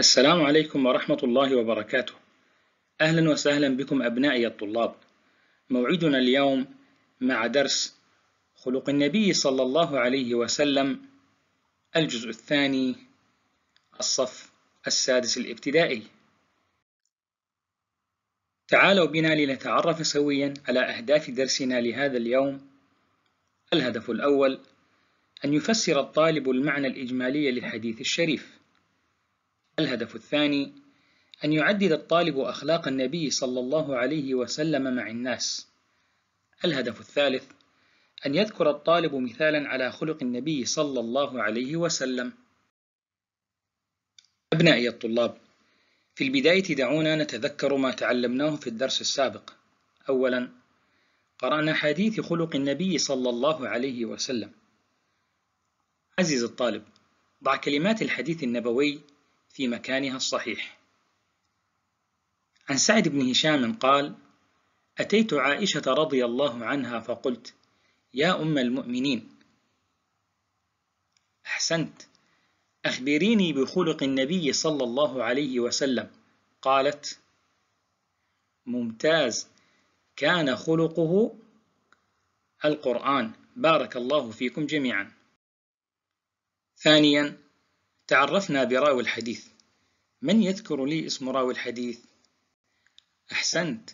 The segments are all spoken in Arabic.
السلام عليكم ورحمة الله وبركاته أهلا وسهلا بكم أبنائي الطلاب موعدنا اليوم مع درس خلق النبي صلى الله عليه وسلم الجزء الثاني الصف السادس الابتدائي تعالوا بنا لنتعرف سويا على أهداف درسنا لهذا اليوم الهدف الأول أن يفسر الطالب المعنى الإجمالي للحديث الشريف الهدف الثاني أن يعدد الطالب أخلاق النبي صلى الله عليه وسلم مع الناس الهدف الثالث أن يذكر الطالب مثالا على خلق النبي صلى الله عليه وسلم أبنائي الطلاب في البداية دعونا نتذكر ما تعلمناه في الدرس السابق أولا قرأنا حديث خلق النبي صلى الله عليه وسلم عزيز الطالب ضع كلمات الحديث النبوي في مكانها الصحيح عن سعد بن هشام قال أتيت عائشة رضي الله عنها فقلت يا أم المؤمنين أحسنت أخبريني بخلق النبي صلى الله عليه وسلم قالت ممتاز كان خلقه القرآن بارك الله فيكم جميعا ثانيا تعرفنا براوي الحديث من يذكر لي اسم راوي الحديث؟ أحسنت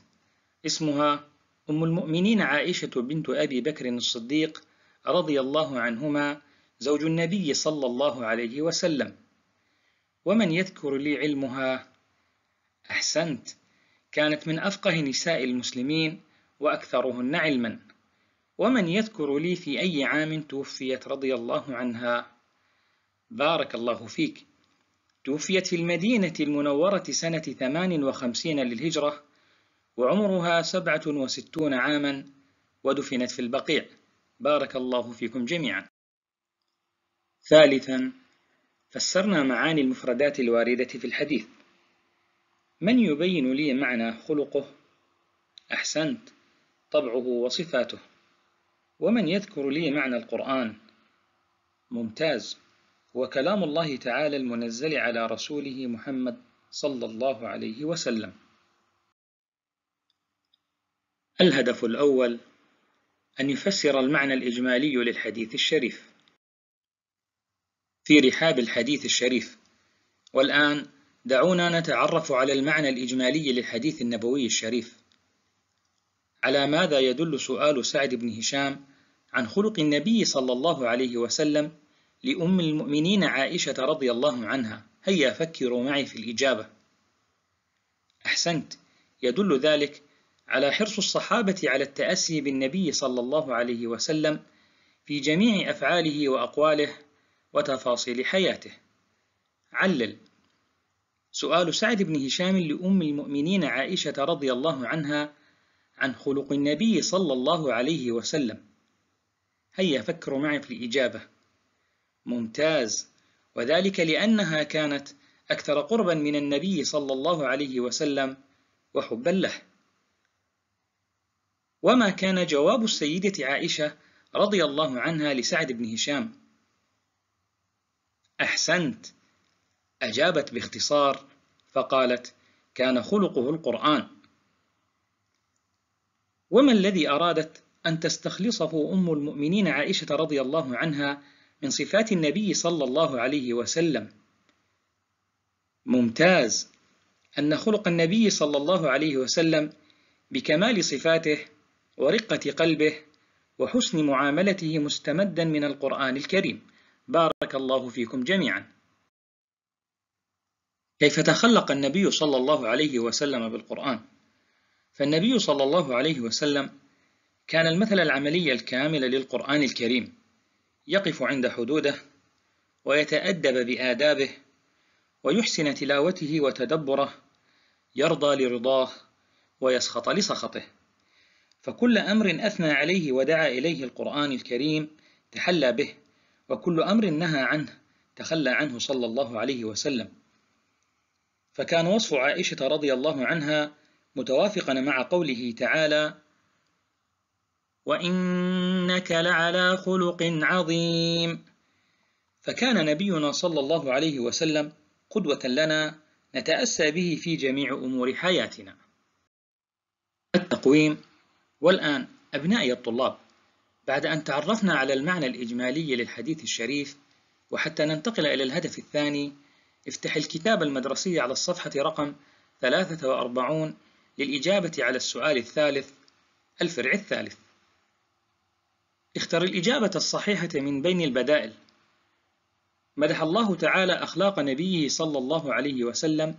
اسمها أم المؤمنين عائشة بنت أبي بكر الصديق رضي الله عنهما زوج النبي صلى الله عليه وسلم ومن يذكر لي علمها؟ أحسنت كانت من أفقه نساء المسلمين وأكثرهن علما ومن يذكر لي في أي عام توفيت رضي الله عنها؟ بارك الله فيك توفيت في المدينة المنورة سنة 58 للهجرة وعمرها 67 عاما ودفنت في البقيع بارك الله فيكم جميعا ثالثا فسرنا معاني المفردات الواردة في الحديث من يبين لي معنى خلقه؟ أحسنت طبعه وصفاته ومن يذكر لي معنى القرآن؟ ممتاز وكلام الله تعالى المنزل على رسوله محمد صلى الله عليه وسلم الهدف الأول أن يفسر المعنى الإجمالي للحديث الشريف في رحاب الحديث الشريف والآن دعونا نتعرف على المعنى الإجمالي للحديث النبوي الشريف على ماذا يدل سؤال سعد بن هشام عن خلق النبي صلى الله عليه وسلم لأم المؤمنين عائشة رضي الله عنها هيا فكروا معي في الإجابة أحسنت يدل ذلك على حرص الصحابة على التأسي بالنبي صلى الله عليه وسلم في جميع أفعاله وأقواله وتفاصيل حياته علل سؤال سعد بن هشام لأم المؤمنين عائشة رضي الله عنها عن خلق النبي صلى الله عليه وسلم هيا فكروا معي في الإجابة ممتاز وذلك لأنها كانت أكثر قربا من النبي صلى الله عليه وسلم وحبا له وما كان جواب السيدة عائشة رضي الله عنها لسعد بن هشام أحسنت أجابت باختصار فقالت كان خلقه القرآن وما الذي أرادت أن تستخلصه أم المؤمنين عائشة رضي الله عنها من صفات النبي صلى الله عليه وسلم ممتاز أن خلق النبي صلى الله عليه وسلم بكمال صفاته ورقة قلبه وحسن معاملته مستمدا من القرآن الكريم بارك الله فيكم جميعا كيف تخلق النبي صلى الله عليه وسلم بالقرآن فالنبي صلى الله عليه وسلم كان المثل العملي الكامل للقرآن الكريم يقف عند حدوده ويتأدب بآدابه ويحسن تلاوته وتدبره يرضى لرضاه ويسخط لسخطه فكل أمر أثنى عليه ودعا إليه القرآن الكريم تحلى به وكل أمر نهى عنه تخلى عنه صلى الله عليه وسلم فكان وصف عائشة رضي الله عنها متوافقا مع قوله تعالى وإنك لعلى خلق عظيم فكان نبينا صلى الله عليه وسلم قدوة لنا نتأسى به في جميع أمور حياتنا التقويم والآن أبنائي الطلاب بعد أن تعرفنا على المعنى الإجمالي للحديث الشريف وحتى ننتقل إلى الهدف الثاني افتح الكتاب المدرسي على الصفحة رقم 43 للإجابة على السؤال الثالث الفرع الثالث اختر الإجابة الصحيحة من بين البدائل مدح الله تعالى أخلاق نبيه صلى الله عليه وسلم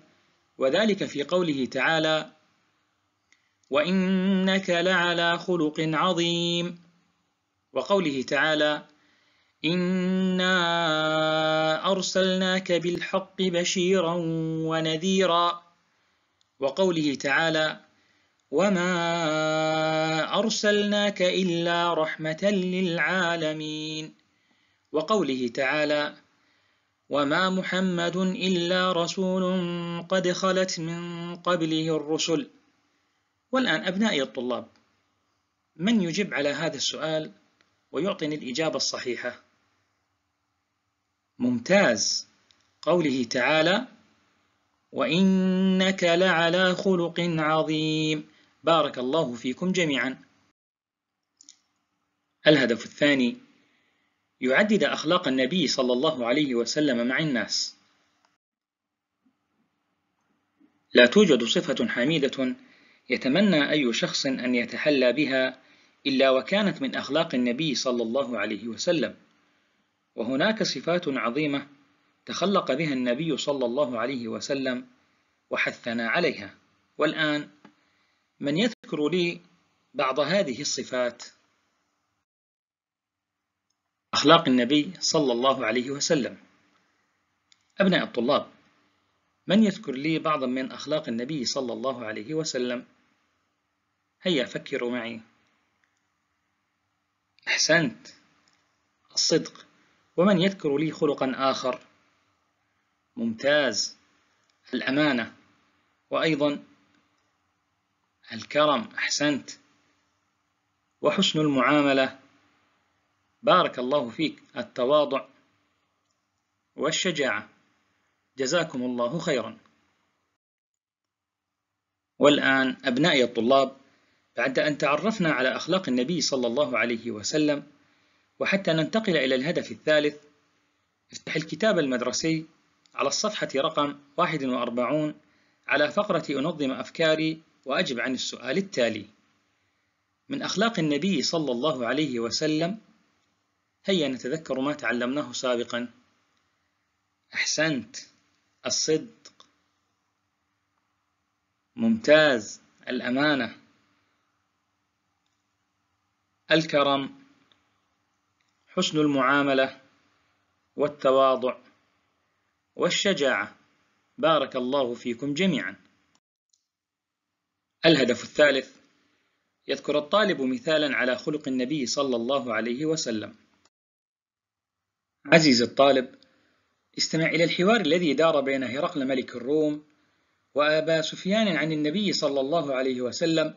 وذلك في قوله تعالى وإنك لعلى خلق عظيم وقوله تعالى إنا أرسلناك بالحق بشيرا ونذيرا وقوله تعالى وما أرسلناك إلا رحمة للعالمين وقوله تعالى وما محمد إلا رسول قد خلت من قبله الرسل والآن أبنائي الطلاب من يجب على هذا السؤال ويعطيني الإجابة الصحيحة ممتاز قوله تعالى وإنك لعلى خلق عظيم بارك الله فيكم جميعا الهدف الثاني يعدد أخلاق النبي صلى الله عليه وسلم مع الناس لا توجد صفة حميدة يتمنى أي شخص أن يتحلى بها إلا وكانت من أخلاق النبي صلى الله عليه وسلم وهناك صفات عظيمة تخلق بها النبي صلى الله عليه وسلم وحثنا عليها والآن من يذكر لي بعض هذه الصفات أخلاق النبي صلى الله عليه وسلم أبناء الطلاب من يذكر لي بعضا من أخلاق النبي صلى الله عليه وسلم هيا فكروا معي أحسنت الصدق ومن يذكر لي خلقا آخر ممتاز الأمانة وأيضا الكرم أحسنت وحسن المعاملة بارك الله فيك التواضع والشجاعة جزاكم الله خيرا والآن أبنائي الطلاب بعد أن تعرفنا على أخلاق النبي صلى الله عليه وسلم وحتى ننتقل إلى الهدف الثالث افتح الكتاب المدرسي على الصفحة رقم 41 على فقرة أنظم أفكاري وأجب عن السؤال التالي من أخلاق النبي صلى الله عليه وسلم هيا نتذكر ما تعلمناه سابقا أحسنت الصدق ممتاز الأمانة الكرم حسن المعاملة والتواضع والشجاعة بارك الله فيكم جميعاً الهدف الثالث يذكر الطالب مثالا على خلق النبي صلى الله عليه وسلم عزيزي الطالب استمع إلى الحوار الذي دار بين هرقل ملك الروم وأبا سفيان عن النبي صلى الله عليه وسلم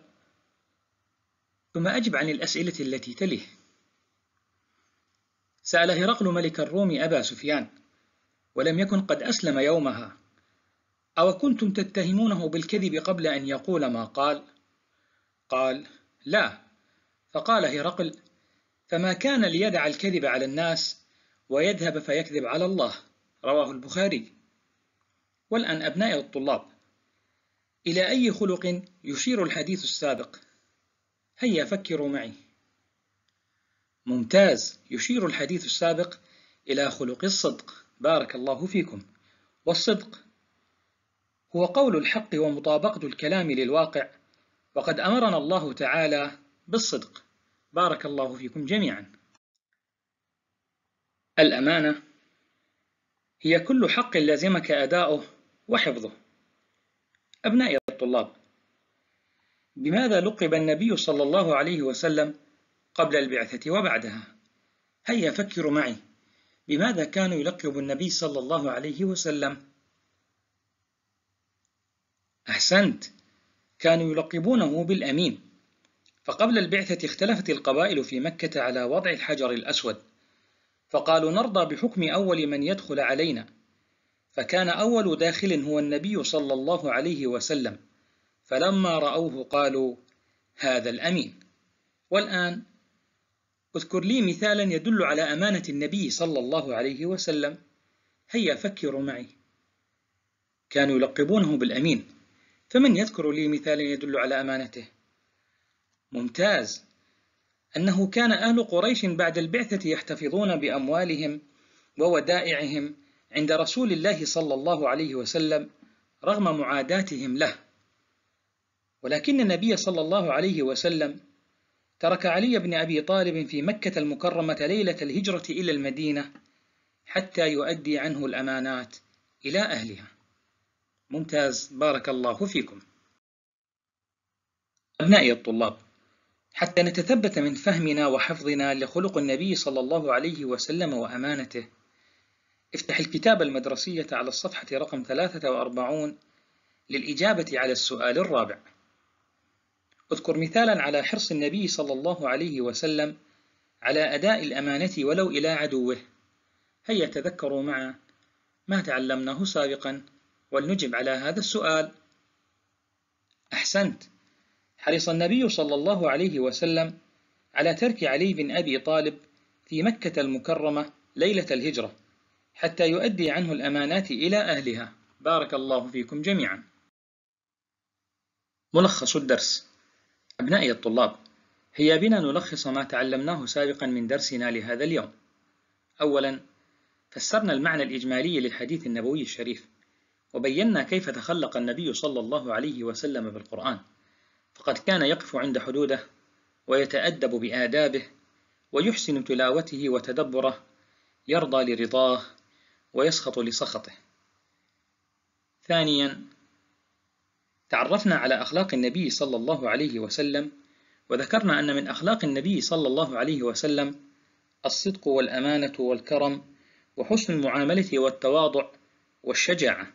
ثم أجب عن الأسئلة التي تليه سأل هرقل ملك الروم أبا سفيان ولم يكن قد أسلم يومها أو كنتم تتهمونه بالكذب قبل أن يقول ما قال؟ قال: لا، فقال هرقل: فما كان ليدع الكذب على الناس ويذهب فيكذب على الله، رواه البخاري. والآن أبنائي الطلاب، إلى أي خلق يشير الحديث السابق؟ هيا فكروا معي. ممتاز، يشير الحديث السابق إلى خلق الصدق، بارك الله فيكم، والصدق هو قول الحق ومطابقة الكلام للواقع وقد أمرنا الله تعالى بالصدق بارك الله فيكم جميعا الأمانة هي كل حق لازمك أداؤه وحفظه أبنائي الطلاب بماذا لقب النبي صلى الله عليه وسلم قبل البعثة وبعدها هيا فكروا معي بماذا كانوا يلقب النبي صلى الله عليه وسلم أحسنت كانوا يلقبونه بالأمين فقبل البعثة اختلفت القبائل في مكة على وضع الحجر الأسود فقالوا نرضى بحكم أول من يدخل علينا فكان أول داخل هو النبي صلى الله عليه وسلم فلما رأوه قالوا هذا الأمين والآن اذكر لي مثالا يدل على أمانة النبي صلى الله عليه وسلم هيا فكروا معي كانوا يلقبونه بالأمين فمن يذكر لي مثالا يدل على أمانته ممتاز أنه كان أهل قريش بعد البعثة يحتفظون بأموالهم وودائعهم عند رسول الله صلى الله عليه وسلم رغم معاداتهم له ولكن النبي صلى الله عليه وسلم ترك علي بن أبي طالب في مكة المكرمة ليلة الهجرة إلى المدينة حتى يؤدي عنه الأمانات إلى أهلها ممتاز بارك الله فيكم أبنائي الطلاب حتى نتثبت من فهمنا وحفظنا لخلق النبي صلى الله عليه وسلم وأمانته افتح الكتاب المدرسية على الصفحة رقم 43 للإجابة على السؤال الرابع اذكر مثالا على حرص النبي صلى الله عليه وسلم على أداء الأمانة ولو إلى عدوه هيا تذكروا معا ما تعلمناه سابقا ولنجب على هذا السؤال أحسنت حرص النبي صلى الله عليه وسلم على ترك علي بن أبي طالب في مكة المكرمة ليلة الهجرة حتى يؤدي عنه الأمانات إلى أهلها بارك الله فيكم جميعا ملخص الدرس أبنائي الطلاب هيا بنا نلخص ما تعلمناه سابقا من درسنا لهذا اليوم أولا فسرنا المعنى الإجمالي للحديث النبوي الشريف وبينا كيف تخلق النبي صلى الله عليه وسلم بالقرآن فقد كان يقف عند حدوده ويتأدب بآدابه ويحسن تلاوته وتدبره يرضى لرضاه ويسخط لسخطه ثانيا تعرفنا على أخلاق النبي صلى الله عليه وسلم وذكرنا أن من أخلاق النبي صلى الله عليه وسلم الصدق والأمانة والكرم وحسن المعاملة والتواضع والشجاعة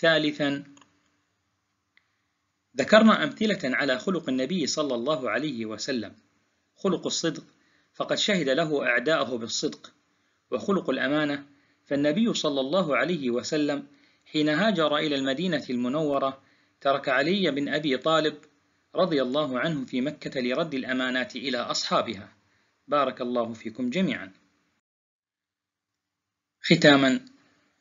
ثالثا ذكرنا أمثلة على خلق النبي صلى الله عليه وسلم خلق الصدق فقد شهد له أعداءه بالصدق وخلق الأمانة فالنبي صلى الله عليه وسلم حين هاجر إلى المدينة المنورة ترك علي بن أبي طالب رضي الله عنه في مكة لرد الأمانات إلى أصحابها بارك الله فيكم جميعا ختاما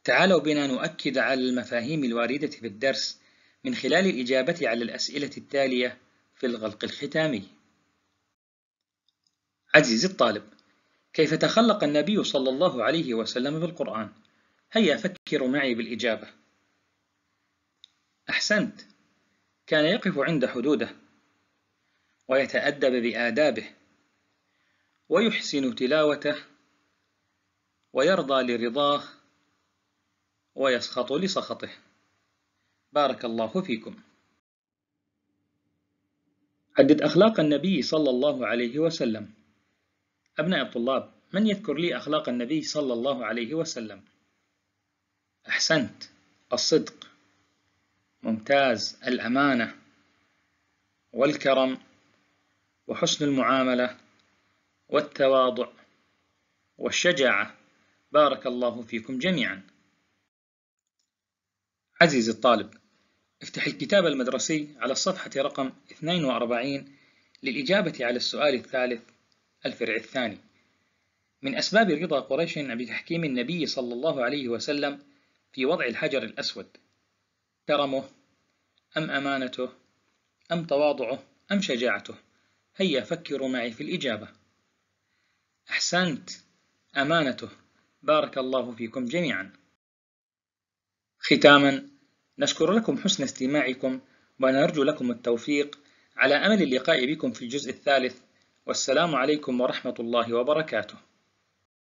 تعالوا بنا نؤكد على المفاهيم الواردة في الدرس من خلال الإجابة على الأسئلة التالية في الغلق الختامي. عزيزي الطالب، كيف تخلق النبي صلى الله عليه وسلم بالقرآن؟ هيا فكروا معي بالإجابة. أحسنت، كان يقف عند حدوده، ويتأدب بآدابه، ويحسن تلاوته، ويرضى لرضاه ويسخط لسخطه بارك الله فيكم حدد أخلاق النبي صلى الله عليه وسلم أبناء الطلاب من يذكر لي أخلاق النبي صلى الله عليه وسلم أحسنت الصدق ممتاز الأمانة والكرم وحسن المعاملة والتواضع والشجاعة بارك الله فيكم جميعاً عزيزي الطالب افتح الكتاب المدرسي على الصفحة رقم 42 للإجابة على السؤال الثالث الفرع الثاني من أسباب رضا قريش بتحكيم النبي صلى الله عليه وسلم في وضع الحجر الأسود كرمه أم أمانته أم تواضعه أم شجاعته هيا فكروا معي في الإجابة أحسنت أمانته بارك الله فيكم جميعاً ختاما نشكر لكم حسن استماعكم ونرجو لكم التوفيق على أمل اللقاء بكم في الجزء الثالث والسلام عليكم ورحمة الله وبركاته